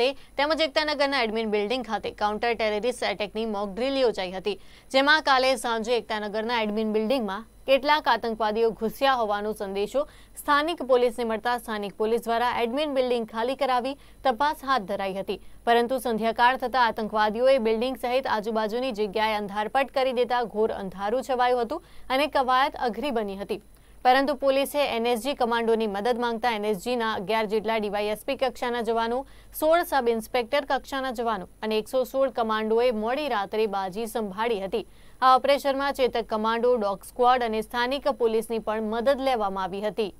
તે તમજ એકતાનગરના એડમિન બિલ્ડિંગ ખાતે કાઉન્ટર ટેરરિસ્ટ એટેક ની મોક ડ્રિલ યોજાઈ હતી જેમાં કાલે સાંજે એકતાનગરના એડમિન બિલ્ડિંગમાં કેટલા આતંકવાદીઓ ઘૂસીયા હોવાનું સંકેતો સ્થાનિક પોલીસને મળતા સ્થાનિક પોલીસ દ્વારા એડમિન બિલ્ડિંગ ખાલી કરાવી તપાસ હાથ ધરી હતી પરંતુ સંધ્યાકાળ થતાં આતંકવાદીઓ એ બિલ્ડિંગ સહિત આજુબાજુની જગ્યાએ અંધારપટ કરી દેતા ઘોર અંધારું છવાય હતું અને કવાયત અઘરી બની હતી પરંતુ પોલીસે એનએસજી કમાન્ડોની મદદ માંગતા એનએસજીના અગિયાર જેટલા ડીવાયએસપી કક્ષાના જવાનો સોળ સબ ઇન્સ્પેક્ટર કક્ષાના જવાનો અને એકસો સોળ કમાન્ડોએ મોડી રાત્રે બાજી સંભાળી હતી આ ઓપરેશનમાં ચેતક કમાન્ડો ડોગ સ્ક્વોડ અને સ્થાનિક પોલીસની પણ મદદ લેવામાં આવી હતી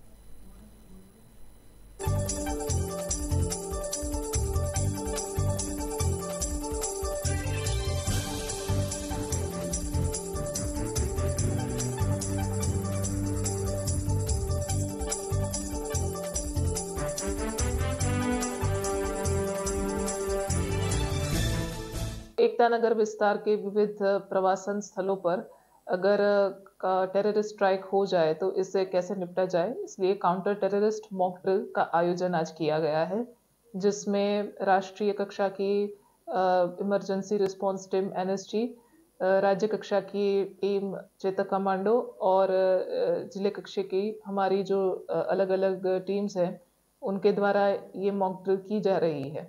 एकता नगर विस्तार के विविध प्रवासन स्थलों पर अगर टेररिस्ट स्ट्राइक हो जाए तो इससे कैसे निपटा जाए इसलिए काउंटर टेररिस्ट मॉक ड्रिल का आयोजन आज किया गया है जिसमें राष्ट्रीय कक्षा की इमरजेंसी रिस्पांस टीम एन राज्य कक्षा की टीम चेतक कमांडो और जिले कक्षे की हमारी जो अलग अलग टीम्स हैं उनके द्वारा ये मॉक ड्रिल की जा रही है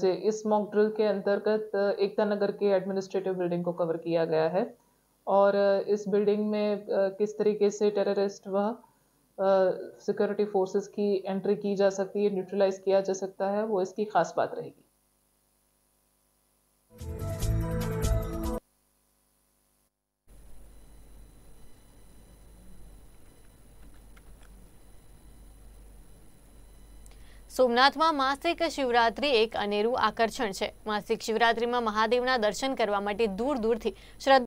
जे इस मॉक ड्रिल के अंतर्गत एकता नगर के एडमिनिस्ट्रेटिव बिल्डिंग को कवर किया गया है और इस बिल्डिंग में किस तरीके से टेररिस्ट व सिक्योरिटी फोर्सेस की एंट्री की जा सकती है न्यूट्रलाइज किया जा सकता है वो इसकी खास बात रहेगी સોમનાથમાં માસિક શિવરાત્રી એક અનેરું આકર્ષણ છે માસિક શિવરાત્રિમાં મહાદેવના દર્શન કરવા માટે દૂર દૂરથી શ્રદ્ધા